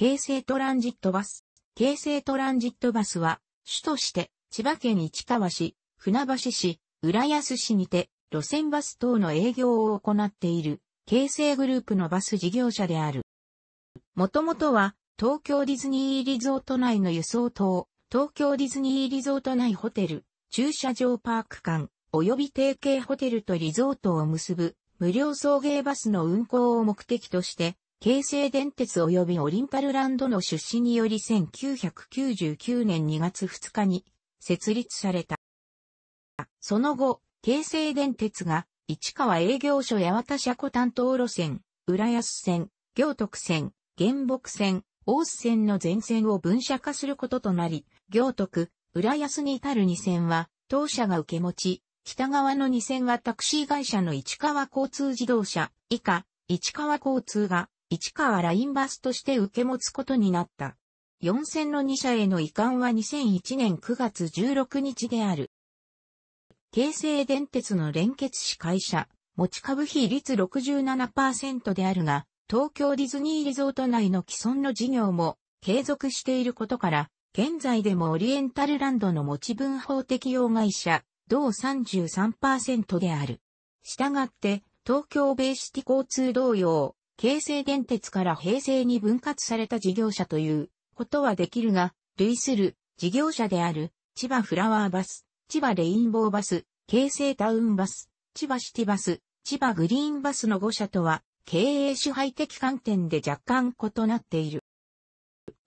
京成トランジットバス。京成トランジットバスは、主として、千葉県市川市、船橋市、浦安市にて、路線バス等の営業を行っている、京成グループのバス事業者である。もともとは、東京ディズニーリゾート内の輸送等、東京ディズニーリゾート内ホテル、駐車場パーク間、及び提携ホテルとリゾートを結ぶ、無料送迎バスの運行を目的として、京成電鉄及びオリンパルランドの出資により1999年2月2日に設立された。その後、京成電鉄が市川営業所八幡車庫担当路線、浦安線、行徳線、原木線、大須線の全線を分社化することとなり、行徳、浦安に至る2線は当社が受け持ち、北側の2線はタクシー会社の市川交通自動車以下、市川交通が市川ラインバスとして受け持つことになった。4線の2社への移管は2001年9月16日である。京成電鉄の連結し会社、持ち株比率67%であるが、東京ディズニーリゾート内の既存の事業も継続していることから、現在でもオリエンタルランドの持ち分法適用会社、同33%である。したがって、東京ベーシティ交通同様、京成電鉄から平成に分割された事業者ということはできるが、類する事業者である千葉フラワーバス、千葉レインボーバス、京成タウンバス、千葉シティバス、千葉グリーンバスの5社とは、経営支配的観点で若干異なっている。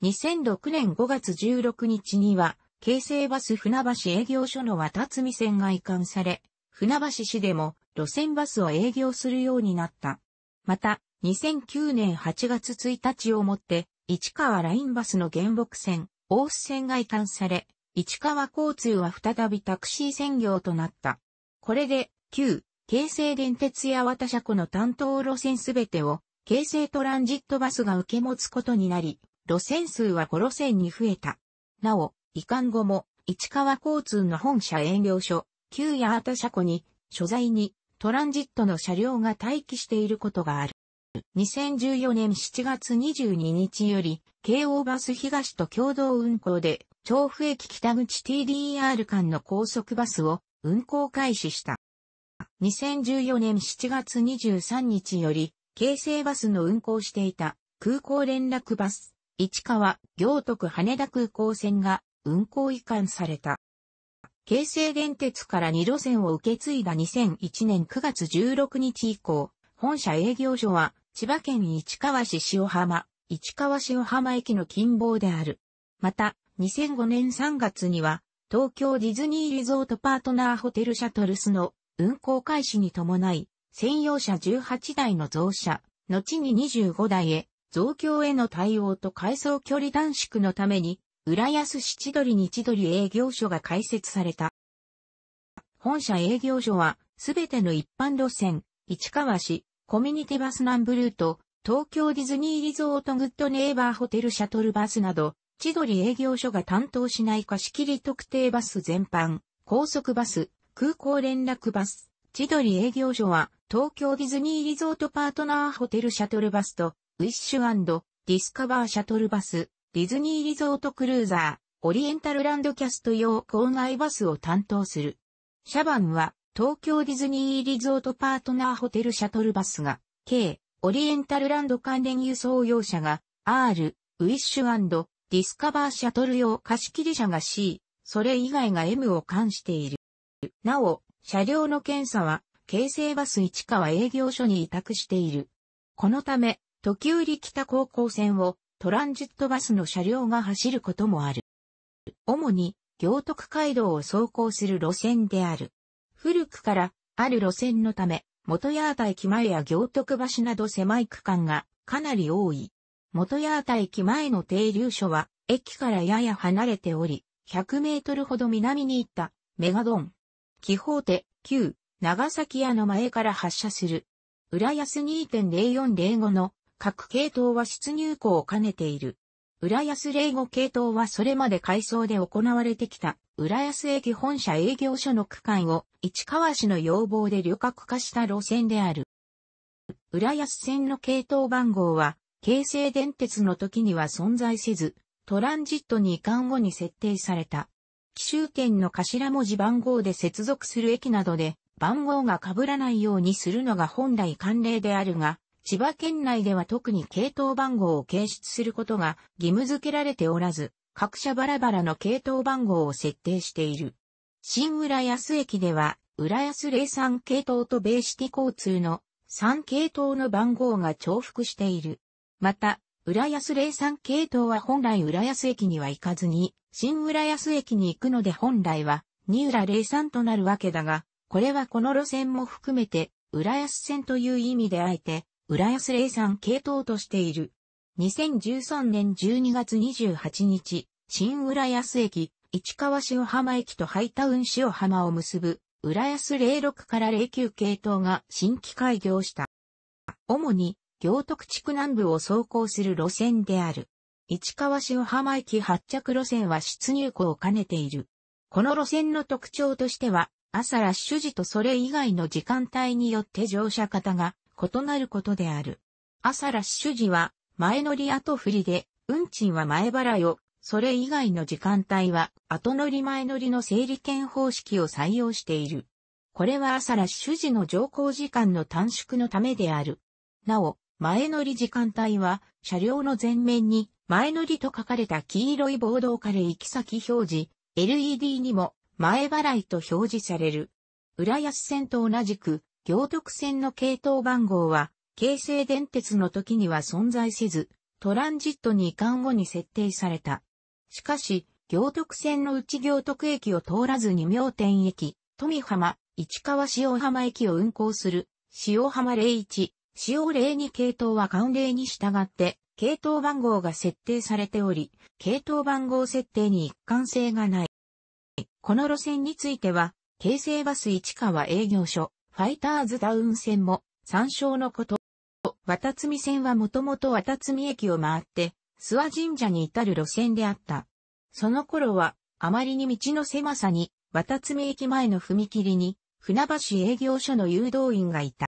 2006年5月16日には、京成バス船橋営業所の渡積線が移管され、船橋市でも路線バスを営業するようになった。また、2009年8月1日をもって、市川ラインバスの原木線、大須線が移管され、市川交通は再びタクシー専業となった。これで、旧、京成電鉄や渡車庫の担当路線すべてを、京成トランジットバスが受け持つことになり、路線数は5路線に増えた。なお、移管後も、市川交通の本社営業所、旧八幡車庫に、所在に、トランジットの車両が待機していることがある。2014年7月22日より、京王バス東と共同運行で、調布駅北口 TDR 間の高速バスを運行開始した。2014年7月23日より、京成バスの運行していた空港連絡バス、市川、行徳羽田空港線が運行移管された。京成電鉄から2路線を受け継いだ2001年9月16日以降、本社営業所は千葉県市川市塩浜、市川塩浜駅の近傍である。また、2005年3月には、東京ディズニーリゾートパートナーホテルシャトルスの運行開始に伴い、専用車18台の増車、後に25台へ、増強への対応と改装距離短縮のために、浦安市千鳥に千鳥営業所が開設された。本社営業所は、すべての一般路線、市川市、コミュニティバス南ブルート、東京ディズニーリゾートグッドネイバーホテルシャトルバスなど、千鳥営業所が担当しない貸し切り特定バス全般、高速バス、空港連絡バス、千鳥営業所は、東京ディズニーリゾートパートナーホテルシャトルバスと、ウィッシュディスカバーシャトルバス、ディズニーリゾートクルーザー、オリエンタルランドキャスト用郊外バスを担当する。シャバンは東京ディズニーリゾートパートナーホテルシャトルバスが、K、オリエンタルランド関連輸送用車が R、ウィッシュディスカバーシャトル用貸切車が C、それ以外が M を冠している。なお、車両の検査は、京成バス市川営業所に委託している。このため、時折北高校線をトランジットバスの車両が走ることもある。主に、行徳街道を走行する路線である。古くからある路線のため、元八幡駅前や行徳橋など狭い区間がかなり多い。元八幡駅前の停留所は駅からやや離れており、100メートルほど南に行ったメガドン。気泡手、旧、長崎屋の前から発車する。浦安2.0405の各系統は出入港を兼ねている。浦安05系統はそれまで改装で行われてきた浦安駅本社営業所の区間を市川市の要望で旅客化した路線である。浦安線の系統番号は、京成電鉄の時には存在せず、トランジットに移管後に設定された。奇襲圏の頭文字番号で接続する駅などで番号が被らないようにするのが本来慣例であるが、千葉県内では特に系統番号を検出することが義務付けられておらず、各社バラバラの系統番号を設定している。新浦安駅では、浦安03系統とベーシティ交通の3系統の番号が重複している。また、浦安03系統は本来浦安駅には行かずに、新浦安駅に行くので本来は、新浦03となるわけだが、これはこの路線も含めて、浦安線という意味であえて、浦安03系統としている。2013年12月28日、新浦安駅、市川塩浜駅とハイタウン塩浜を結ぶ、浦安06から09系統が新規開業した。主に、行徳地区南部を走行する路線である。市川塩浜駅発着路線は出入庫を兼ねている。この路線の特徴としては、朝ラッシュ時とそれ以外の時間帯によって乗車方が異なることである。朝ラッシュ時は前乗り後振りで、運賃は前払いを、それ以外の時間帯は後乗り前乗りの整理券方式を採用している。これは朝ら主事の乗降時間の短縮のためである。なお、前乗り時間帯は車両の前面に前乗りと書かれた黄色いボードをから行き先表示、LED にも前払いと表示される。浦安線と同じく、行徳線の系統番号は京成電鉄の時には存在せず、トランジットに移管後に設定された。しかし、行徳線のうち行徳駅を通らずに妙典駅、富浜、市川塩浜駅を運行する、塩浜01、塩02系統は関連に従って、系統番号が設定されており、系統番号設定に一貫性がない。この路線については、京成バス市川営業所、ファイターズダウン線も参照のこと。渡積線はもともと渡積駅を回って、諏訪神社に至る路線であった。その頃は、あまりに道の狭さに、渡積駅前の踏切に、船橋営業所の誘導員がいた。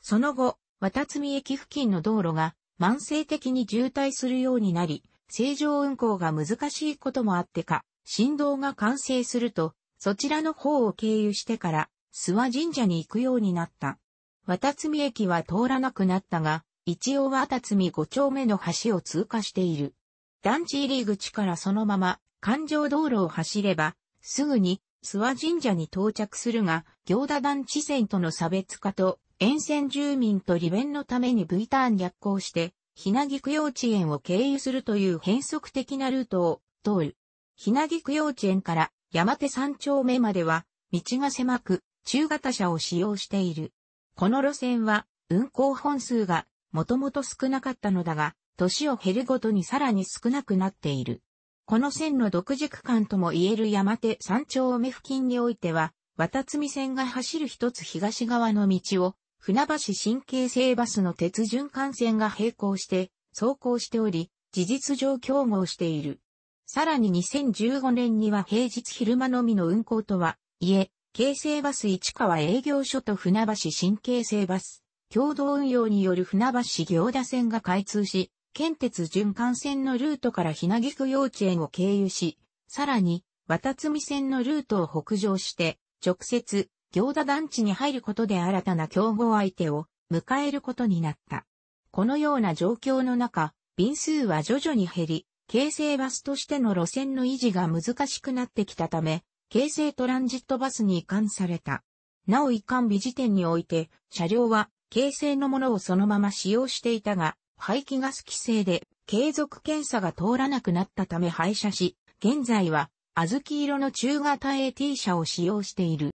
その後、渡積駅付近の道路が慢性的に渋滞するようになり、正常運行が難しいこともあってか、振動が完成すると、そちらの方を経由してから、諏訪神社に行くようになった。渡積駅は通らなくなったが、一応渡積五丁目の橋を通過している。団地入り口からそのまま、環状道路を走れば、すぐに、諏訪神社に到着するが、行田団地線との差別化と、沿線住民と利便のために V ターン逆行して、ひなぎく幼稚園を経由するという変則的なルートを通る。ひなぎく幼稚園から山手三丁目までは、道が狭く、中型車を使用している。この路線は運行本数がもともと少なかったのだが、年を減るごとにさらに少なくなっている。この線の独自区間とも言える山手山頂目付近においては、渡積線が走る一つ東側の道を、船橋新京成バスの鉄循環線が並行して、走行しており、事実上競合している。さらに2015年には平日昼間のみの運行とは、いえ、京成バス市川営業所と船橋新京成バス、共同運用による船橋行田線が開通し、県鉄循環線のルートからひなぎく幼稚園を経由し、さらに、渡積線のルートを北上して、直接、行田団地に入ることで新たな競合相手を迎えることになった。このような状況の中、便数は徐々に減り、京成バスとしての路線の維持が難しくなってきたため、京成トランジットバスに移管された。なお移管日時点において、車両は京成のものをそのまま使用していたが、排気ガス規制で継続検査が通らなくなったため廃車し、現在は小豆色の中型 AT 車を使用している。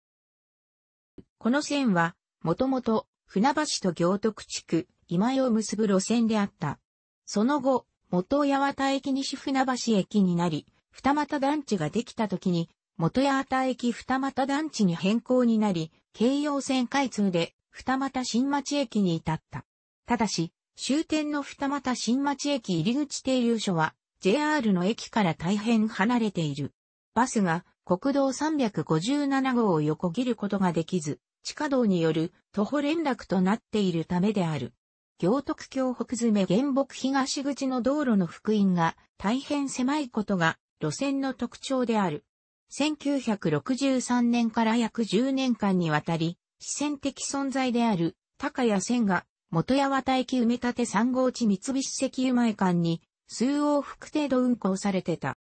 この線は、もともと船橋と行徳地区、今井を結ぶ路線であった。その後、元八幡駅西船橋駅になり、二股団地ができた時に元八幡駅二俣団地に変更になり、京葉線開通で二俣新町駅に至った。ただし、終点の二俣新町駅入口停留所は JR の駅から大変離れている。バスが国道357号を横切ることができず、地下道による徒歩連絡となっているためである。行徳橋北詰め原木東口の道路の福音が大変狭いことが路線の特徴である。1963年から約10年間にわたり、視線的存在である高谷線が元八幡駅埋め立て3号地三菱石油前間に数往復程度運行されてた。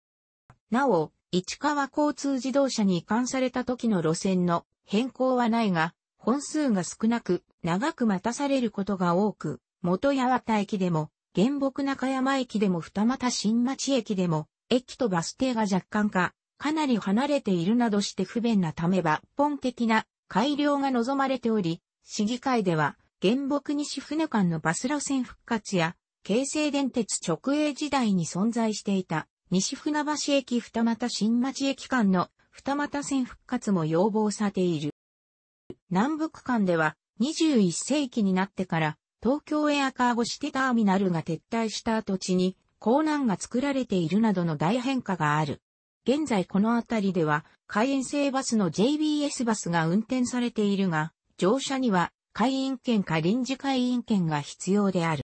なお、市川交通自動車に移管された時の路線の変更はないが、本数が少なく、長く待たされることが多く、元八幡駅でも、原木中山駅でも二俣新町駅でも、駅とバス停が若干か、かなり離れているなどして不便なため抜本的な改良が望まれており、市議会では、原木西船間のバス路線復活や、京成電鉄直営時代に存在していた、西船橋駅二俣新町駅間の二俣線復活も要望されている。南北間では、21世紀になってから、東京エアカーゴシテターミナルが撤退した跡地に、港南が作られているなどの大変化がある。現在この辺りでは、会員制バスの JBS バスが運転されているが、乗車には会員券か臨時会員券が必要である。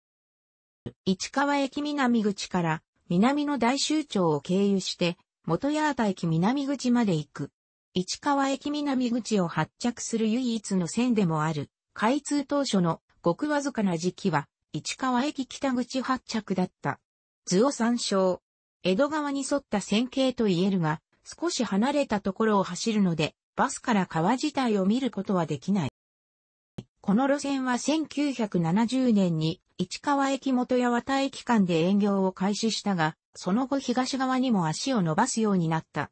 市川駅南口から南の大州町を経由して、元八幡駅南口まで行く。市川駅南口を発着する唯一の線でもある、開通当初のごくわずかな時期は、市川駅北口発着だった。図を参照。江戸川に沿った線形と言えるが、少し離れたところを走るので、バスから川自体を見ることはできない。この路線は1970年に市川駅元八幡駅間で営業を開始したが、その後東側にも足を伸ばすようになった。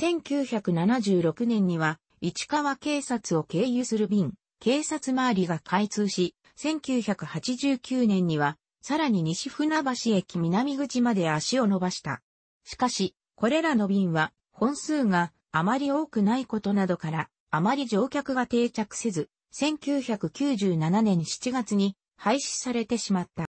1976年には市川警察を経由する便、警察周りが開通し、1989年にはさらに西船橋駅南口まで足を伸ばした。しかし、これらの便は本数があまり多くないことなどから、あまり乗客が定着せず、1997年7月に廃止されてしまった。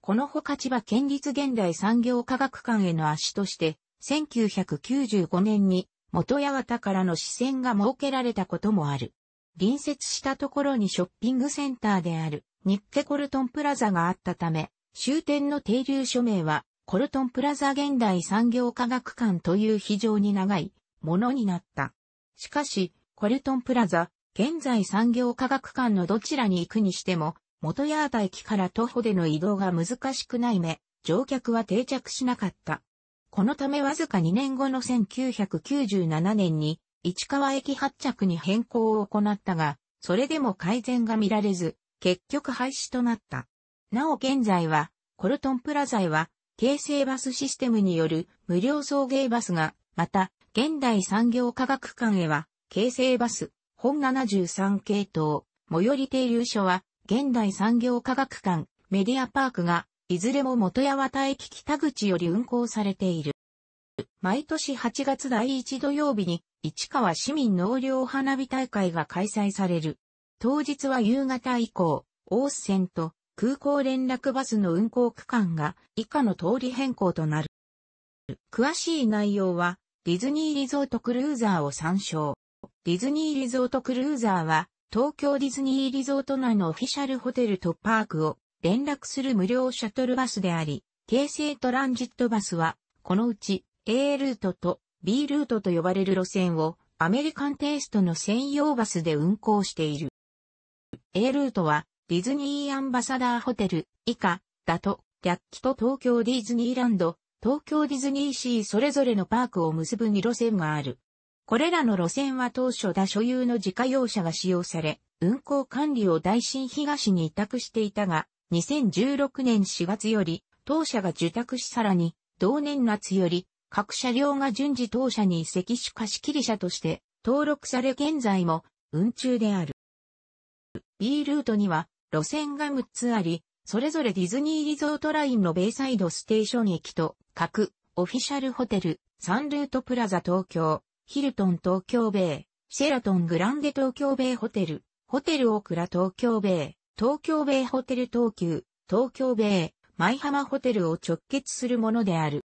このほか千葉県立現代産業科学館への足として、1995年に元八幡からの視線が設けられたこともある。隣接したところにショッピングセンターであるニッケコルトンプラザがあったため、終点の停留署名は、コルトンプラザ現代産業科学館という非常に長いものになった。しかし、コルトンプラザ、現在産業科学館のどちらに行くにしても、元ータ駅から徒歩での移動が難しくないめ、乗客は定着しなかった。このためわずか2年後の1997年に、市川駅発着に変更を行ったが、それでも改善が見られず、結局廃止となった。なお現在は、コルトンプラザへは、京成バスシステムによる無料送迎バスが、また、現代産業科学館へは、京成バス、本73系統、最寄り停留所は、現代産業科学館、メディアパークが、いずれも元八幡駅北口より運行されている。毎年8月第1土曜日に、市川市民農業花火大会が開催される。当日は夕方以降、大須線と空港連絡バスの運行区間が以下の通り変更となる。詳しい内容は、ディズニーリゾートクルーザーを参照。ディズニーリゾートクルーザーは、東京ディズニーリゾート内のオフィシャルホテルとパークを連絡する無料シャトルバスであり、京成トランジットバスは、このうち A ルートと B ルートと呼ばれる路線をアメリカンテイストの専用バスで運行している。A ルートは、ディズニーアンバサダーホテル、以下、だと、略記と東京ディズニーランド、東京ディズニーシーそれぞれのパークを結ぶ2路線がある。これらの路線は当初だ所有の自家用車が使用され、運行管理を大新東に委託していたが、2016年4月より、当社が受託しさらに、同年夏より、各車両が順次当社に移籍し貸切車として、登録され現在も、運中である。B ルートには路線が6つあり、それぞれディズニーリゾートラインのベイサイドステーション駅と各オフィシャルホテル、サンルートプラザ東京、ヒルトン東京ベイ、シェラトングランデ東京ベイホテル、ホテルオークラ東京ベイ、東京ベイホテル東急、東京ベイ、舞浜ホテルを直結するものである。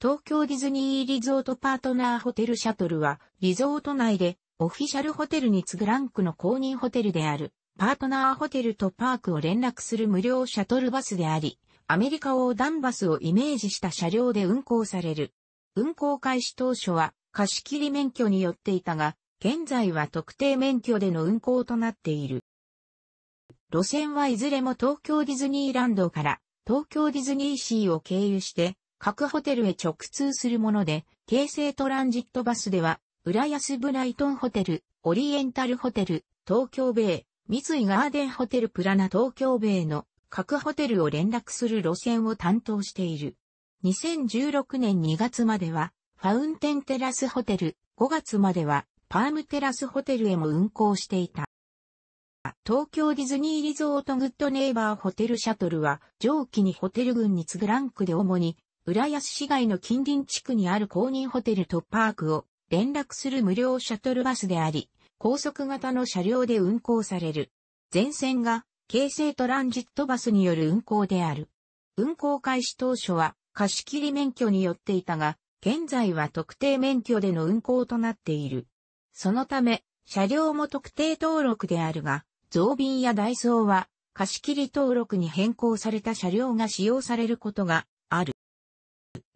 東京ディズニーリゾートパートナーホテルシャトルは、リゾート内でオフィシャルホテルに次ぐランクの公認ホテルである、パートナーホテルとパークを連絡する無料シャトルバスであり、アメリカ横断バスをイメージした車両で運行される。運行開始当初は貸し切り免許によっていたが、現在は特定免許での運行となっている。路線はいずれも東京ディズニーランドから東京ディズニーシーを経由して各ホテルへ直通するもので、京成トランジットバスでは浦安ブライトンホテル、オリエンタルホテル、東京米、三井ガーデンホテルプラナ東京ベイの各ホテルを連絡する路線を担当している。2016年2月までは、ファウンテンテラスホテル、5月までは、パームテラスホテルへも運行していた。東京ディズニーリゾートグッドネイバーホテルシャトルは、上記にホテル群に次ぐランクで主に、浦安市街の近隣地区にある公認ホテルとパークを連絡する無料シャトルバスであり、高速型の車両で運行される。全線が京成トランジットバスによる運行である。運行開始当初は貸切免許によっていたが、現在は特定免許での運行となっている。そのため、車両も特定登録であるが、増便やダイソーは貸切登録に変更された車両が使用されることがある。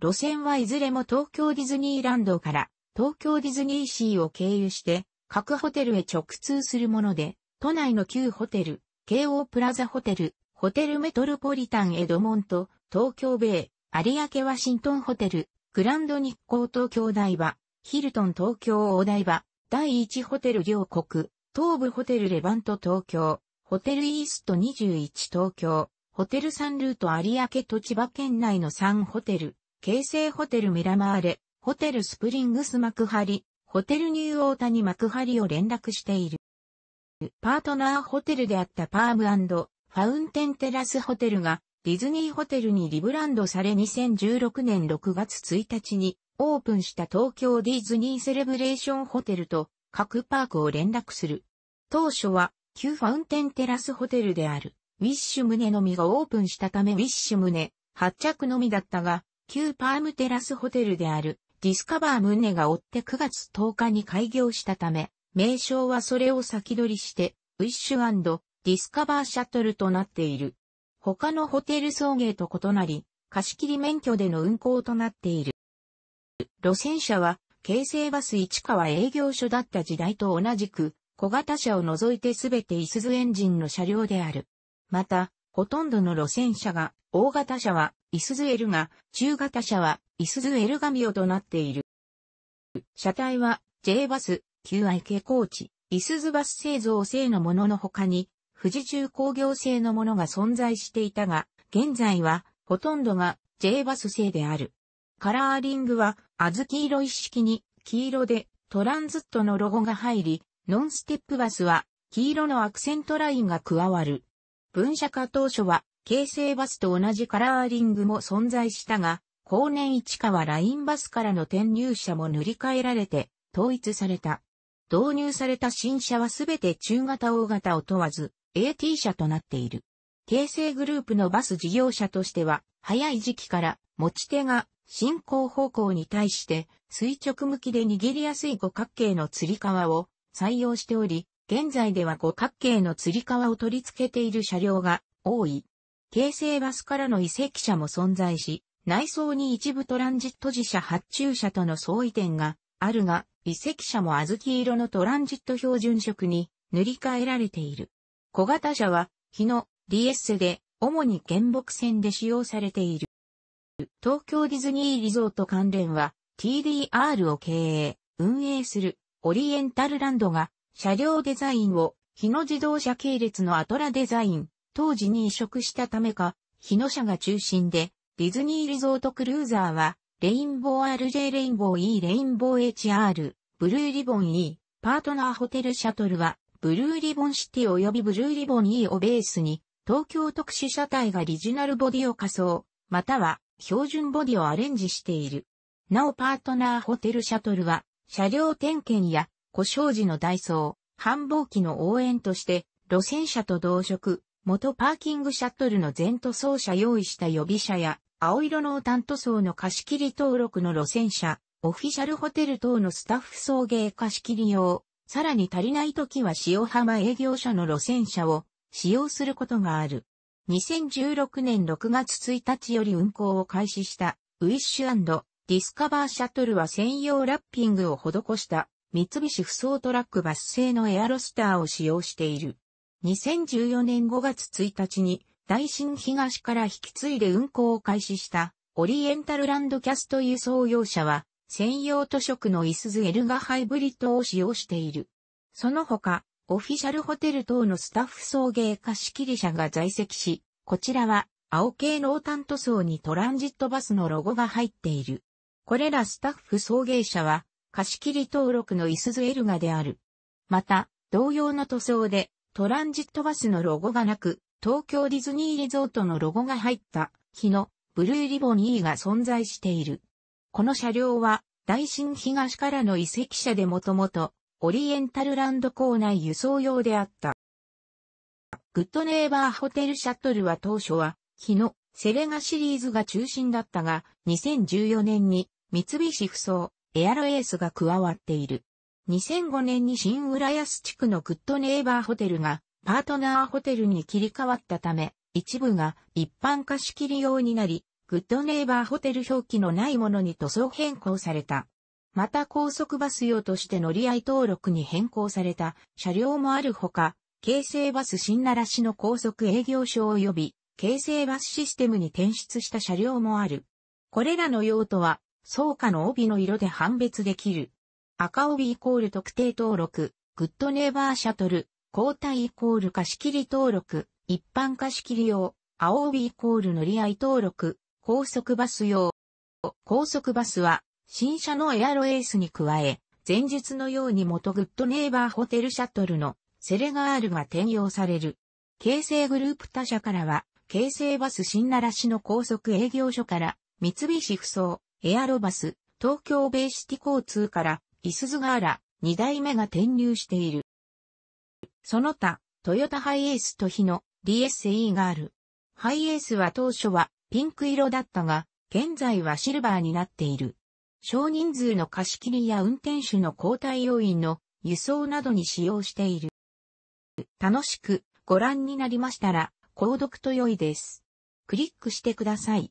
路線はいずれも東京ディズニーランドから東京ディズニーシーを経由して各ホテルへ直通するもので、都内の旧ホテル、京王プラザホテル、ホテルメトロポリタンエドモント、東京米、有明ワシントンホテル、グランド日光東京台場、ヒルトン東京大台場、第1ホテル両国、東部ホテルレバント東京、ホテルイースト21東京、ホテルサンルート有明と千葉県内の3ホテル、京成ホテルミラマーレ、ホテルスプリングス幕張、ホテルニューオータニ幕張を連絡している。パートナーホテルであったパームファウンテンテラスホテルがディズニーホテルにリブランドされ2016年6月1日にオープンした東京ディズニーセレブレーションホテルと各パークを連絡する。当初は旧ファウンテンテラスホテルであるウィッシュ胸のみがオープンしたためウィッシュ胸発着のみだったが旧パームテラスホテルであるディスカバームネが追って9月10日に開業したため、名称はそれを先取りして、ウィッシュディスカバーシャトルとなっている。他のホテル送迎と異なり、貸切免許での運行となっている。路線車は、京成バス市川営業所だった時代と同じく、小型車を除いてすべてイスズエンジンの車両である。また、ほとんどの路線車が、大型車はイスズエルが、中型車は、イスズエルガミオとなっている。車体は、J バス、QIK コーチ、イスズバス製造製のものの他に、富士重工業製のものが存在していたが、現在は、ほとんどが J バス製である。カラーリングは、小豆色一式に、黄色で、トランズットのロゴが入り、ノンステップバスは、黄色のアクセントラインが加わる。分社化当初は、京成バスと同じカラーリングも存在したが、後年市川ラインバスからの転入車も塗り替えられて統一された。導入された新車はすべて中型大型を問わず AT 車となっている。京成グループのバス事業者としては、早い時期から持ち手が進行方向に対して垂直向きで握りやすい五角形の吊り革を採用しており、現在では五角形の吊り革を取り付けている車両が多い。京成バスからの移籍者も存在し、内装に一部トランジット自社発注車との相違点があるが、移籍車も小豆色のトランジット標準色に塗り替えられている。小型車は、日野、リエッセで、主に原木線で使用されている。東京ディズニーリゾート関連は、TDR を経営、運営する、オリエンタルランドが、車両デザインを、日野自動車系列のアトラデザイン、当時に移植したためか、日野社が中心で、ディズニーリゾートクルーザーは、レインボー RJ レインボー E レインボー HR、ブルーリボン E、パートナーホテルシャトルは、ブルーリボンシティ及びブルーリボン E をベースに、東京特殊車体がリジナルボディを仮装、または標準ボディをアレンジしている。なおパートナーホテルシャトルは、車両点検や故障時のダイソー、繁忙期の応援として、路線車と同色、元パーキングシャトルの全塗装車用意した予備車や、青色濃淡塗装の貸切登録の路線車、オフィシャルホテル等のスタッフ送迎貸切用、さらに足りない時は塩浜営業所の路線車を使用することがある。2016年6月1日より運行を開始したウィッシュディスカバーシャトルは専用ラッピングを施した三菱不走トラックバス製のエアロスターを使用している。2014年5月1日に、大新東から引き継いで運行を開始したオリエンタルランドキャスト輸送用車は専用図色のイスズエルガハイブリッドを使用している。その他、オフィシャルホテル等のスタッフ送迎貸切車が在籍し、こちらは青系濃淡塗装にトランジットバスのロゴが入っている。これらスタッフ送迎車は貸切登録のイスズエルガである。また、同様の塗装でトランジットバスのロゴがなく、東京ディズニーリゾートのロゴが入った、日のブルーリボン E が存在している。この車両は、大新東からの移籍車でもともと、オリエンタルランド構内輸送用であった。グッドネイバーホテルシャトルは当初は、日のセレガシリーズが中心だったが、2014年に三菱不走、エアロエースが加わっている。2005年に新浦安地区のグッドネイバーホテルがパートナーホテルに切り替わったため、一部が一般貸し切り用になり、グッドネイバーホテル表記のないものに塗装変更された。また高速バス用として乗り合い登録に変更された車両もあるほか、京成バス新奈良市の高速営業所及び、京成バスシステムに転出した車両もある。これらの用途は、倉庫の帯の色で判別できる。赤帯イコール特定登録、グッドネイバーシャトル、交代イコール貸切登録、一般貸切用、青帯イコール乗り合い登録、高速バス用。高速バスは、新車のエアロエースに加え、前述のように元グッドネイバーホテルシャトルのセレガールが転用される。京成グループ他社からは、京成バス新奈良市の高速営業所から、三菱ふそう、エアロバス、東京ベーシティ交通から、いすずが原、二代目が転入している。その他、トヨタハイエースと日の DSE がある。ハイエースは当初はピンク色だったが、現在はシルバーになっている。少人数の貸し切りや運転手の交代要員の輸送などに使用している。楽しくご覧になりましたら、購読と良いです。クリックしてください。